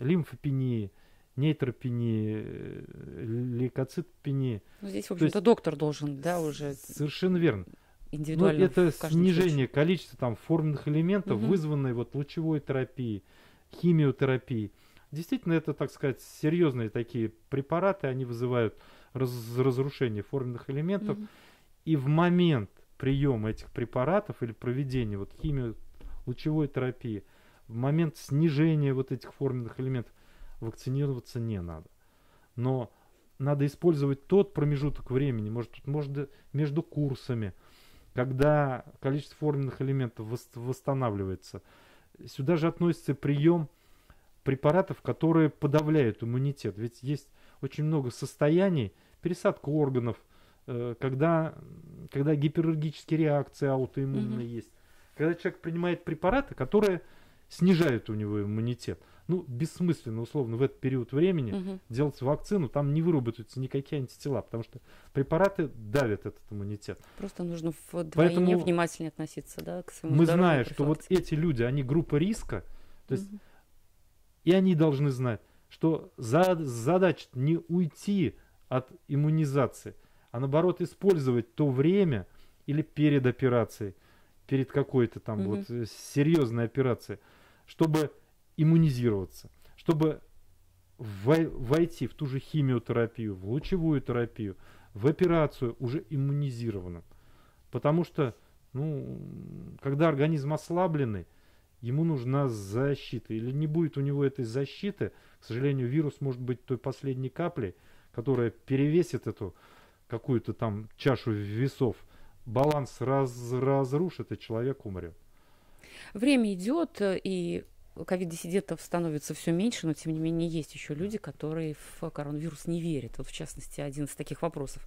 лимфопении, нейтропени, э, лейкоцитопени. Ну, здесь, в общем-то, доктор должен, да, уже... Совершенно верно. Индивидуально. Ну, это снижение случае. количества там форменных элементов, угу. вызванное вот лучевой терапией, химиотерапией. Действительно, это, так сказать, серьезные такие препараты, они вызывают раз- разрушение форменных элементов. Угу. И в момент приема этих препаратов или проведения вот химио лучевой терапии, в момент снижения вот этих форменных элементов, вакцинироваться не надо. Но надо использовать тот промежуток времени, может, тут может между курсами, когда количество форменных элементов восстанавливается. Сюда же относится прием препаратов, которые подавляют иммунитет. Ведь есть очень много состояний, пересадка органов, э, когда, когда гиперургические реакции аутоиммунные Mm -hmm. есть. Когда человек принимает препараты, которые снижают у него иммунитет. Ну, бессмысленно, условно, в этот период времени угу. делать вакцину, там не выработаются никакие антитела, потому что препараты давят этот иммунитет. Просто нужно вдвойне Поэтому внимательнее относиться да, к своему Мы знаем, что вот эти люди, они группа риска, то есть, угу. и они должны знать, что за, задача не уйти от иммунизации, а наоборот использовать то время или перед операцией, перед какой-то там угу. вот э, серьезной операцией, чтобы иммунизироваться, чтобы войти в ту же химиотерапию, в лучевую терапию, в операцию уже иммунизированным. Потому что, ну, когда организм ослабленный, ему нужна защита. Или не будет у него этой защиты, к сожалению, вирус может быть той последней каплей, которая перевесит эту какую-то там чашу весов, баланс раз, разрушит, и человек умрет. Время идет, э, и ковид-диссидентов становится все меньше, но тем не менее есть еще люди, которые в коронавирус не верят. Вот в частности, один из таких вопросов.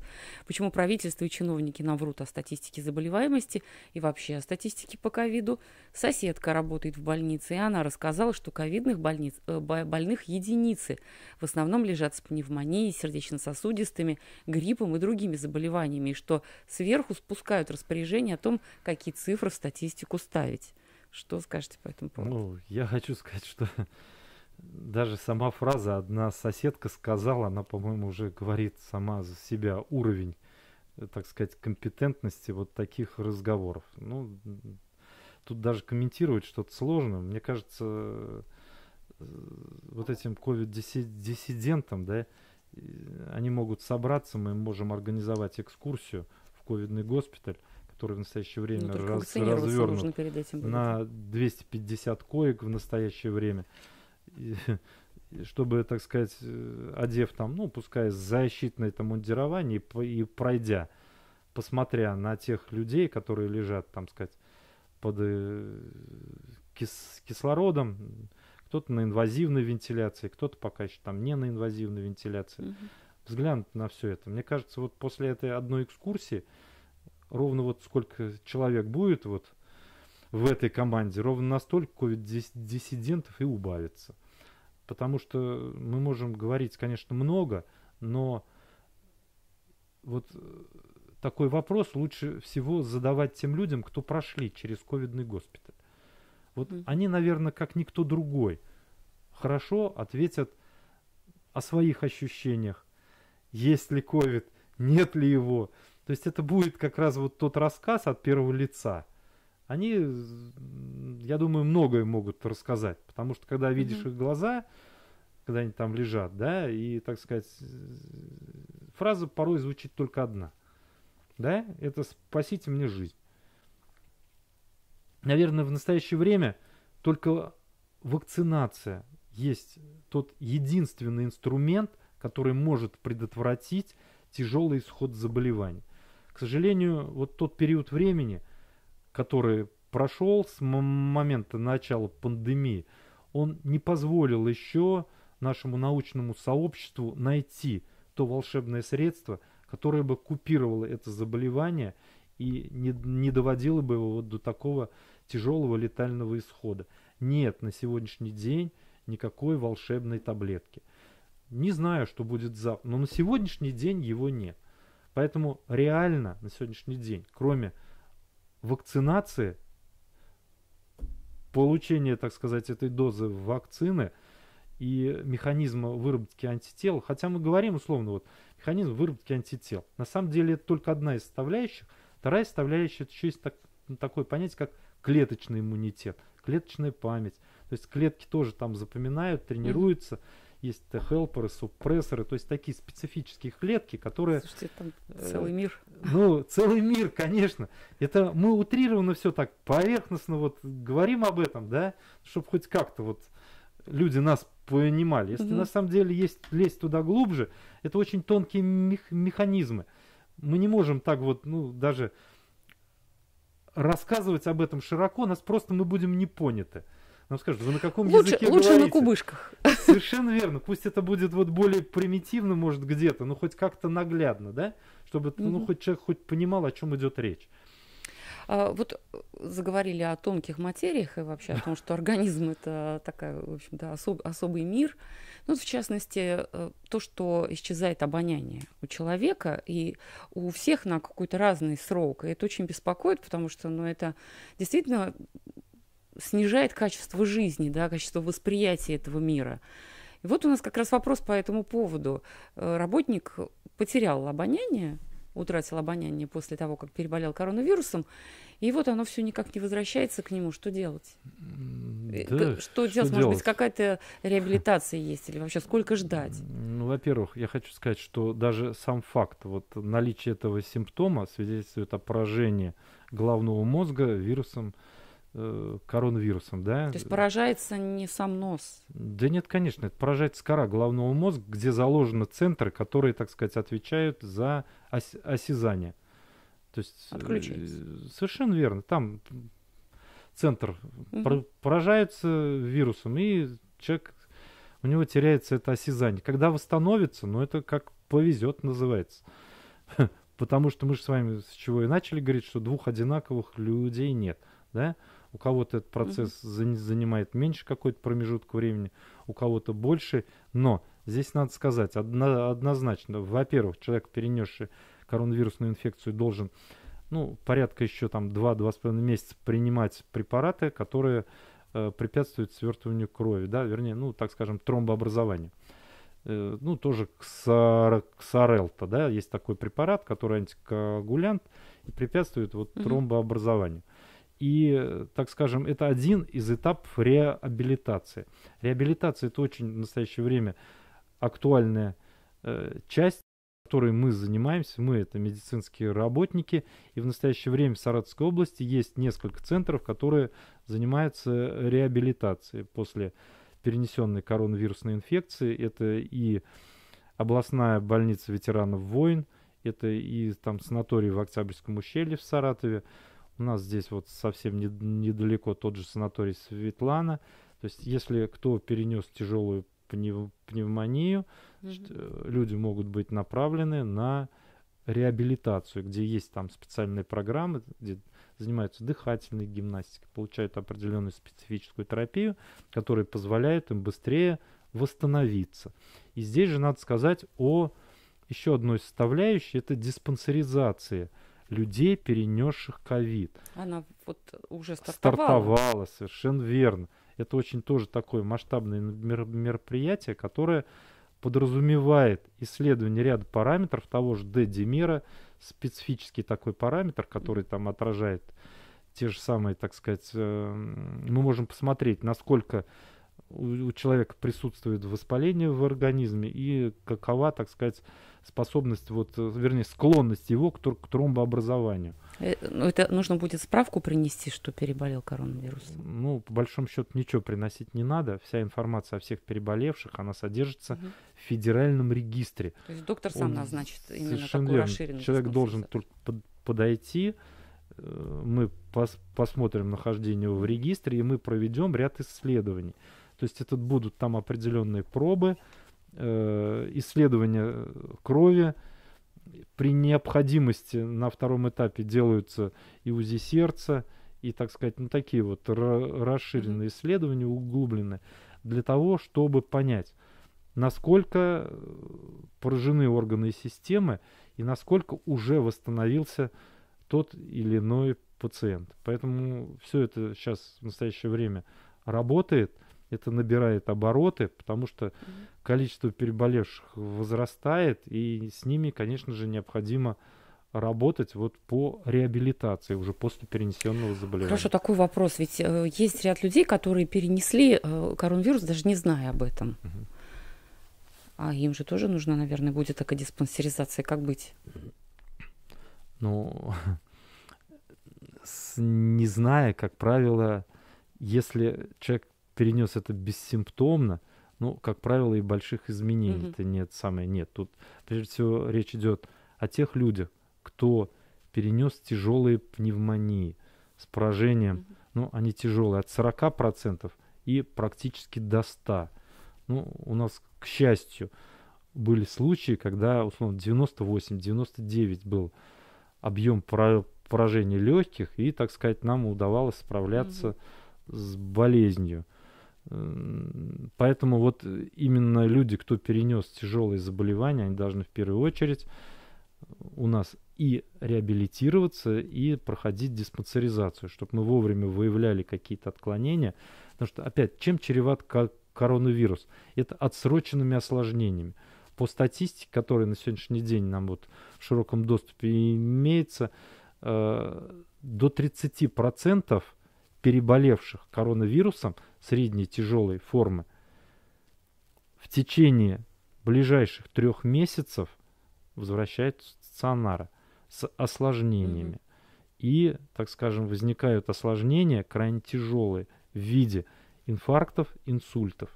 Почему правительство и чиновники нам врут о статистике заболеваемости и вообще о статистике по ковиду? Соседка работает в больнице, и она рассказала, что ковидных больниц, э, больных единицы. В основном лежат с пневмонией, сердечно-сосудистыми, гриппом и другими заболеваниями, и что сверху спускают распоряжение о том, какие цифры в статистику ставить. Что скажете по этому поводу? Ну, я хочу сказать, что даже сама фраза одна соседка сказала, она, по-моему, уже говорит сама за себя уровень, э, так сказать, компетентности вот таких разговоров. Ну, тут даже комментировать что-то сложно. Мне кажется, э, вот этим ковид-диссидентам, да, они могут собраться, мы можем организовать экскурсию в ковидный госпиталь, который в настоящее время ну, раз, развернут перед этим на 250 коек в настоящее время. И, чтобы, так сказать, э, одев там, ну, пускай защитное там мундирование и, и пройдя, посмотря на тех людей, которые лежат, там, сказать, под э, кис, кислородом, кто-то на инвазивной вентиляции, кто-то пока еще там не на инвазивной вентиляции. Mm-hmm. Взглянуть на все это. Мне кажется, вот после этой одной экскурсии, ровно вот сколько человек будет вот в этой команде, ровно настолько диссидентов и убавится. Потому что мы можем говорить, конечно, много, но вот э, такой вопрос лучше всего задавать тем людям, кто прошли через ковидный госпиталь. Вот mm. они, наверное, как никто другой, хорошо ответят о своих ощущениях. Есть ли ковид, нет ли его, то есть это будет как раз вот тот рассказ от первого лица. Они, я думаю, многое могут рассказать, потому что когда видишь mm-hmm. их глаза, когда они там лежат, да, и, так сказать, э, фраза порой звучит только одна. Да, это «спасите мне жизнь». Наверное, в настоящее время только вакцинация есть тот единственный инструмент, который может предотвратить тяжелый исход заболевания. К сожалению, вот тот период времени, который прошел с момента начала пандемии, он не позволил еще нашему научному сообществу найти то волшебное средство, которое бы купировало это заболевание и не, не доводило бы его вот до такого тяжелого летального исхода. Нет на сегодняшний день никакой волшебной таблетки. Не знаю, что будет завтра, но на сегодняшний день его нет. Поэтому реально на сегодняшний день, кроме вакцинации, получения, так сказать, этой дозы вакцины и механизма выработки антител, хотя мы говорим условно, вот механизм выработки антител, на самом деле это только одна из составляющих, вторая составляющая, это еще есть так, ну, такое понятие, как клеточный иммунитет, клеточная память, то есть клетки тоже там запоминают, тренируются, mm-hmm есть хелперы, супрессоры, то есть такие специфические клетки, которые... Слушайте, там целый э, мир. ну, целый мир, конечно. Это мы утрированно все так поверхностно вот говорим об этом, да, чтобы хоть как-то вот люди нас понимали. Если угу. на самом деле есть лезть туда глубже, это очень тонкие мех- механизмы. Мы не можем так вот, ну, даже рассказывать об этом широко, нас просто мы будем не поняты нам ну, скажут, вы на каком лучше, языке Лучше говорите? на кубышках. Совершенно верно. Пусть это будет вот более примитивно, может, где-то, но хоть как-то наглядно, да? Чтобы mm-hmm. ну, хоть человек хоть понимал, о чем идет речь. А, вот э, заговорили о тонких материях и вообще о том, что организм это такая, в общем-то, особ, особый мир. Ну, в частности, э, то, что исчезает обоняние у человека и у всех на какой-то разный срок. И это очень беспокоит, потому что, ну, это действительно снижает качество жизни, да, качество восприятия этого мира. И вот у нас как раз вопрос по этому поводу. Э, работник потерял обоняние, утратил обоняние после того, как переболел коронавирусом, и вот оно все никак не возвращается к нему. Что делать? Э, да, что, что делать? делать? Может быть, какая-то реабилитация есть или вообще сколько ждать? Ну, во-первых, я хочу сказать, что даже сам факт вот наличия этого симптома свидетельствует о поражении главного мозга вирусом Э, коронавирусом, да. То есть поражается не сам нос? Да нет, конечно, это поражается кора головного мозга, где заложены центры, которые, так сказать, отвечают за ос- осязание. То есть, э, Отключается. совершенно верно. Там центр угу. поражается вирусом, и человек, у него теряется это осязание. Когда восстановится, ну это как повезет называется. Потому что мы же с вами с чего и начали говорить, что двух одинаковых людей нет. Да? У кого-то этот процесс mm-hmm. занимает меньше какой-то промежуток времени, у кого-то больше. Но здесь надо сказать одно, однозначно, во-первых, человек, перенесший коронавирусную инфекцию, должен ну, порядка еще там 2-2,5 месяца принимать препараты, которые э, препятствуют свертыванию крови, да, вернее, ну, так скажем, тромбообразованию. Э, ну, тоже ксар, ксарелта, да, есть такой препарат, который антикоагулянт и препятствует вот угу. тромбообразованию. И, так скажем, это один из этапов реабилитации. Реабилитация – это очень в настоящее время актуальная э, часть, которой мы занимаемся. Мы – это медицинские работники. И в настоящее время в Саратовской области есть несколько центров, которые занимаются реабилитацией после перенесенной коронавирусной инфекции. Это и областная больница ветеранов войн, это и там санаторий в Октябрьском ущелье в Саратове, у нас здесь вот совсем не, недалеко тот же санаторий Светлана. То есть, если кто перенес тяжелую пнев, пневмонию, mm-hmm. люди могут быть направлены на реабилитацию, где есть там специальные программы, где занимаются дыхательной гимнастикой, получают определенную специфическую терапию, которая позволяет им быстрее восстановиться. И здесь же надо сказать о еще одной составляющей, это диспансеризация – людей, перенесших ковид. Она вот уже стартовала. Стартовала, совершенно верно. Это очень тоже такое масштабное мероприятие, которое подразумевает исследование ряда параметров того же д димера специфический такой параметр, который там отражает те же самые, так сказать, э, мы можем посмотреть, насколько у, у человека присутствует воспаление в организме и какова, так сказать, способность, вот, э, вернее, склонность его к, к тромбообразованию. Э, ну, это нужно будет справку принести, что переболел коронавирусом? Ну, по большому счету ничего приносить не надо. Вся информация о всех переболевших, она содержится угу. в федеральном регистре. То есть доктор сам Он назначит именно такую расширенную Человек должен подойти, э, мы пос посмотрим нахождение его в регистре, и мы проведем ряд исследований. То есть это будут там определенные пробы, э, исследования крови. При необходимости на втором этапе делаются и УЗИ сердца, и, так сказать, ну, такие вот расширенные исследования, углубленные, для того, чтобы понять, насколько поражены органы и системы, и насколько уже восстановился тот или иной пациент. Поэтому все это сейчас в настоящее время работает – это набирает обороты, потому что количество переболевших возрастает, и с ними, конечно же, необходимо работать вот по реабилитации уже после перенесенного заболевания. Хорошо, такой вопрос. Ведь э, есть ряд людей, которые перенесли э, коронавирус, даже не зная об этом. Угу. А им же тоже нужна, наверное, будет такая диспансеризация. Как быть? Ну, не зная, как правило, если человек перенес это бессимптомно, ну, как правило, и больших изменений-то mm-hmm. нет, самое нет. Тут, прежде всего, речь идет о тех людях, кто перенес тяжелые пневмонии с поражением, mm-hmm. ну, они тяжелые, от 40% и практически до 100%. Ну, у нас, к счастью, были случаи, когда, условно, 98-99 был объем поражения легких, и, так сказать, нам удавалось справляться mm-hmm. с болезнью. Поэтому вот именно люди, кто перенес тяжелые заболевания, они должны в первую очередь у нас и реабилитироваться, и проходить диспансеризацию, чтобы мы вовремя выявляли какие-то отклонения. Потому что, опять, чем чреват коронавирус? Это отсроченными осложнениями. По статистике, которая на сегодняшний день нам вот в широком доступе имеется, э, до 30% переболевших коронавирусом – средней тяжелой формы, в течение ближайших трех месяцев возвращает стационара с осложнениями. Mm-hmm. И, так скажем, возникают осложнения крайне тяжелые в виде инфарктов, инсультов.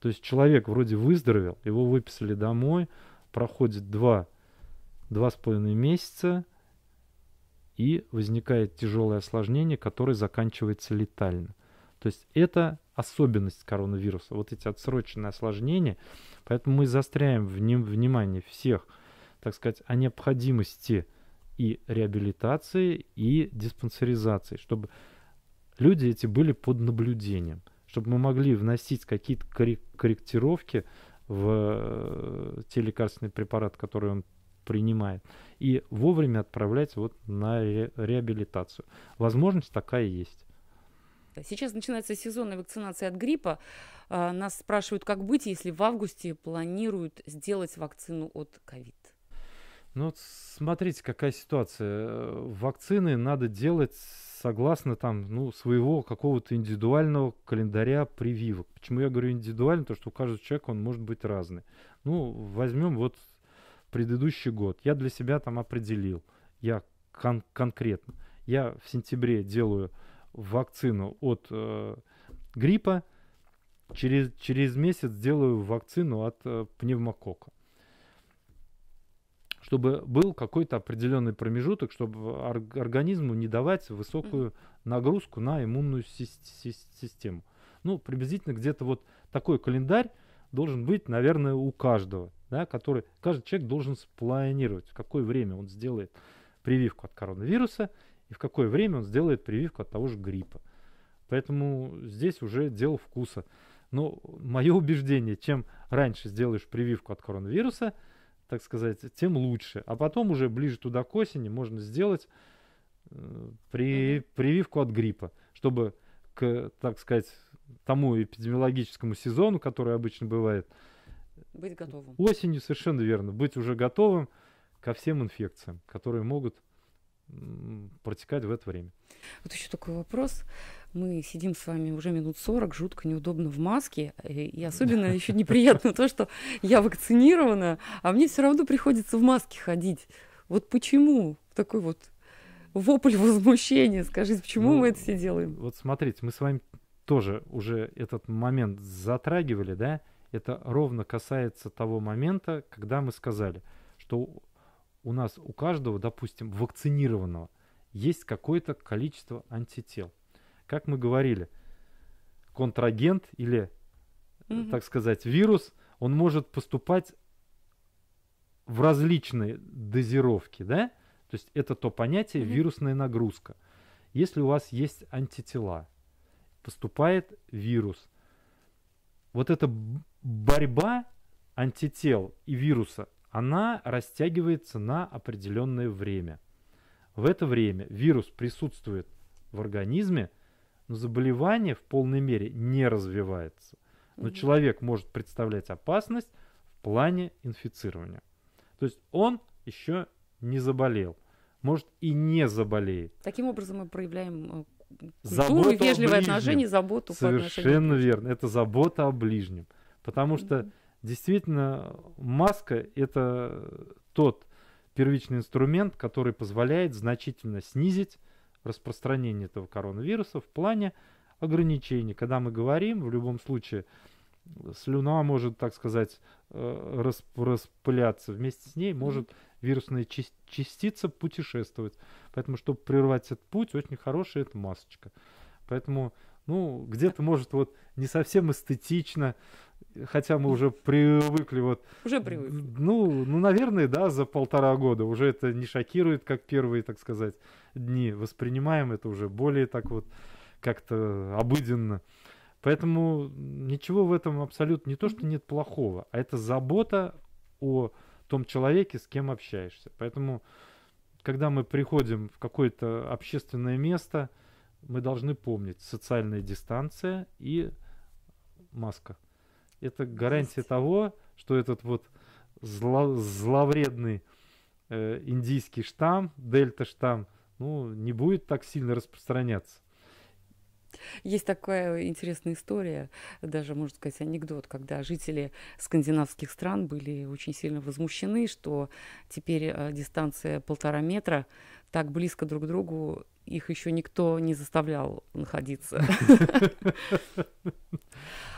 То есть человек вроде выздоровел, его выписали домой, проходит два, два с половиной месяца, и возникает тяжелое осложнение, которое заканчивается летально. То есть это особенность коронавируса, вот эти отсроченные осложнения. Поэтому мы застряем в нем внимание всех, так сказать, о необходимости и реабилитации, и диспансеризации, чтобы люди эти были под наблюдением, чтобы мы могли вносить какие-то корректировки в э, те лекарственные препараты, которые он принимает, и вовремя отправлять вот на ре реабилитацию. Возможность такая есть. Сейчас начинается сезонная вакцинация от гриппа. А, нас спрашивают, как быть, если в августе планируют сделать вакцину от ковид. Ну, вот смотрите, какая ситуация. Э, вакцины надо делать согласно там, ну, своего какого-то индивидуального календаря прививок. Почему я говорю индивидуально? то, что у каждого человека он может быть разный. Ну, возьмем вот предыдущий год. Я для себя там определил. Я кон- конкретно. Я в сентябре делаю вакцину от э, гриппа, через, через месяц сделаю вакцину от э, пневмокока. Чтобы был какой-то определенный промежуток, чтобы организму не давать высокую нагрузку на иммунную си- си- систему. Ну, приблизительно где-то вот такой календарь должен быть, наверное, у каждого, да, который каждый человек должен спланировать, в какое время он сделает прививку от коронавируса и в какое время он сделает прививку от того же гриппа. Поэтому здесь уже дело вкуса. Но мое убеждение, чем раньше сделаешь прививку от коронавируса, так сказать, тем лучше. А потом уже ближе туда к осени можно сделать э, при, mm-hmm. прививку от гриппа, чтобы к, так сказать, тому эпидемиологическому сезону, который обычно бывает, быть готовым. Осенью совершенно верно, быть уже готовым ко всем инфекциям, которые могут протекать в это время. Вот еще такой вопрос. Мы сидим с вами уже минут 40, жутко неудобно в маске, э, и особенно еще неприятно то, что я вакцинирована, а мне все равно приходится в маске ходить. Вот почему такой вот вопль возмущения? Скажите, почему ну, мы это все делаем? Вот смотрите, мы с вами тоже уже этот момент затрагивали, да? Это ровно касается того момента, когда мы сказали, что у нас у каждого, допустим, вакцинированного, есть какое-то количество антител. Как мы говорили, контрагент или, mm так сказать, вирус, он может поступать в различные дозировки, да? То есть это то понятие mm вирусная нагрузка. Если у вас есть антитела, поступает вирус. Вот эта борьба антител и вируса она растягивается на определенное время. В это время вирус присутствует в организме, но заболевание в полной мере не развивается. Но угу. человек может представлять опасность в плане инфицирования. То есть он еще не заболел, может и не заболеет. Таким образом мы проявляем э, культуру, заботу вежливое отношение, заботу Совершенно по отношению. верно, это забота о ближнем. Потому угу. что Действительно, маска – это тот первичный инструмент, который позволяет значительно снизить распространение этого коронавируса в плане ограничений. Когда мы говорим, в любом случае, слюна может, так сказать, э, распыляться. Вместе с ней может вирусная частица путешествовать. Поэтому, чтобы прервать этот путь, очень хорошая эта масочка. Поэтому, ну, где-то, может, вот не совсем эстетично, хотя мы уже привыкли вот... Уже привыкли. Ну, ну, наверное, да, за полтора года. Уже это не шокирует, как первые, так сказать, дни. Воспринимаем это уже более так вот как-то обыденно. Поэтому ничего в этом абсолютно не то, что нет плохого, а это забота о том человеке, с кем общаешься. Поэтому, когда мы приходим в какое-то общественное место, мы должны помнить социальная дистанция и маска это гарантия того, что этот вот зло, зловредный э, индийский штамм, дельта штамм, ну, не будет так сильно распространяться. Есть такая интересная история, даже, можно сказать, анекдот, когда жители скандинавских стран были очень сильно возмущены, что теперь э, дистанция полтора метра, так близко друг к другу их еще никто не заставлял находиться.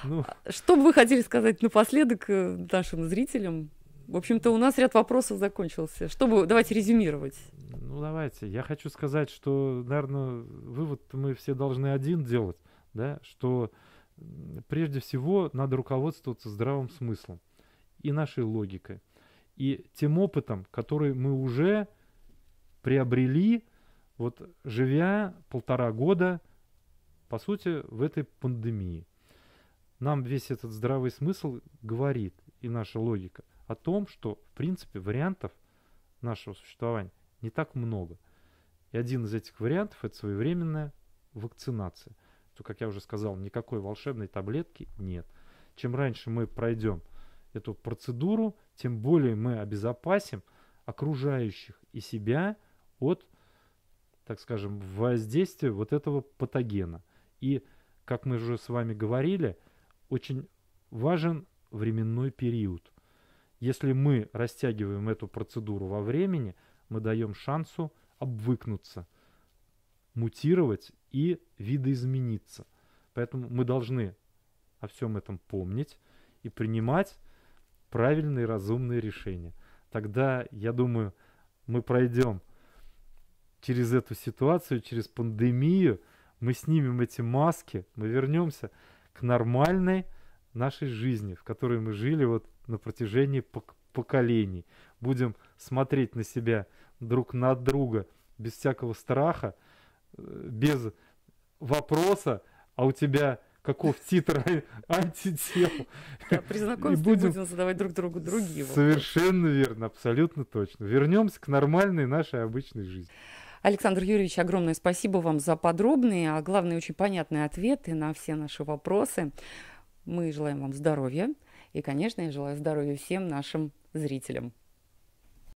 Ну. А, что бы вы хотели сказать напоследок э, нашим зрителям? В общем-то, у нас ряд вопросов закончился. Чтобы, давайте резюмировать. Ну, давайте. Я хочу сказать, что, наверное, вывод мы все должны один делать, да, что прежде всего надо руководствоваться здравым смыслом и нашей логикой, и тем опытом, который мы уже приобрели, вот живя полтора года, по сути, в этой пандемии. Нам весь этот здравый смысл говорит и наша логика – о том, что, в принципе, вариантов нашего существования не так много. И один из этих вариантов – это своевременная вакцинация. То, как я уже сказал, никакой волшебной таблетки нет. Чем раньше мы пройдем эту процедуру, тем более мы обезопасим окружающих и себя от, так скажем, воздействия вот этого патогена. И, как мы уже с вами говорили, очень важен временной период. Если мы растягиваем эту процедуру во времени, мы даем шансу обвыкнуться, мутировать и видоизмениться. Поэтому мы должны о всем этом помнить и принимать правильные разумные решения. Тогда, я думаю, мы пройдем через эту ситуацию, через пандемию, мы снимем эти маски, мы вернемся к нормальной нашей жизни, в которой мы жили вот на протяжении пок поколений. Будем смотреть на себя друг на друга без всякого страха, э, без вопроса, а у тебя каков титр антител. Да, при знакомстве будем, будем задавать друг другу другие вопросы. Совершенно верно, абсолютно точно. Вернемся к нормальной нашей обычной жизни. Александр Юрьевич, огромное спасибо вам за подробные, а главное, очень понятные ответы на все наши вопросы. Мы желаем вам здоровья, и, конечно, я желаю здоровья всем нашим зрителям.